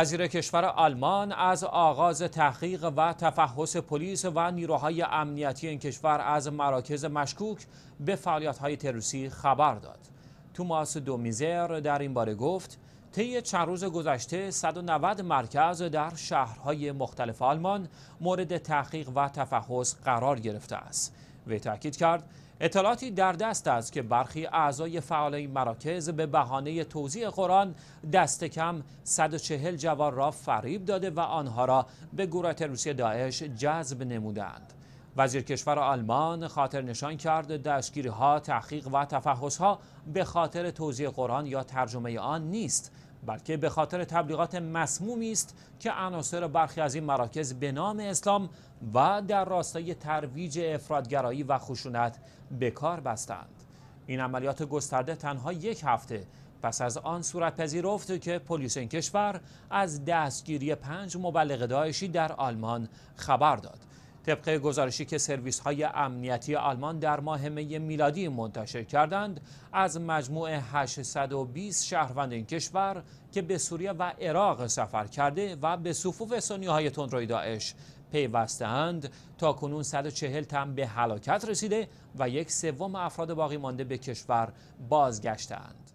وزیر کشور آلمان از آغاز تحقیق و تفحص پلیس و نیروهای امنیتی این کشور از مراکز مشکوک به فعالیت‌های تروریستی خبر داد. توماس دومیزر در این باره گفت طی چند روز گذشته 190 مرکز در شهرهای مختلف آلمان مورد تحقیق و تفحص قرار گرفته است. وی تاکید کرد اطلاعاتی در دست است که برخی اعضای فعال این مراکز به بهانه توضیح قرآن دست کم 140 جوان را فریب داده و آنها را به گروه تروریستی داعش جذب نمودند. وزیر کشور آلمان خاطر نشان کرد دستگیری ها، تحقیق و تفحص ها به خاطر توضیح قرآن یا ترجمه آن نیست بلکه به خاطر تبلیغات مسمومی است که عناصر برخی از این مراکز به نام اسلام و در راستای ترویج افرادگرایی و خشونت به کار بستند این عملیات گسترده تنها یک هفته پس از آن صورت پذیرفت که پلیس این کشور از دستگیری پنج مبلغ داعشی در آلمان خبر داد طبق گزارشی که سرویس های امنیتی آلمان در ماه می میلادی منتشر کردند از مجموع 820 شهروند این کشور که به سوریه و عراق سفر کرده و به صفوف سنی های تندروی داعش پیوستند تا کنون 140 تن به هلاکت رسیده و یک سوم افراد باقی مانده به کشور بازگشتند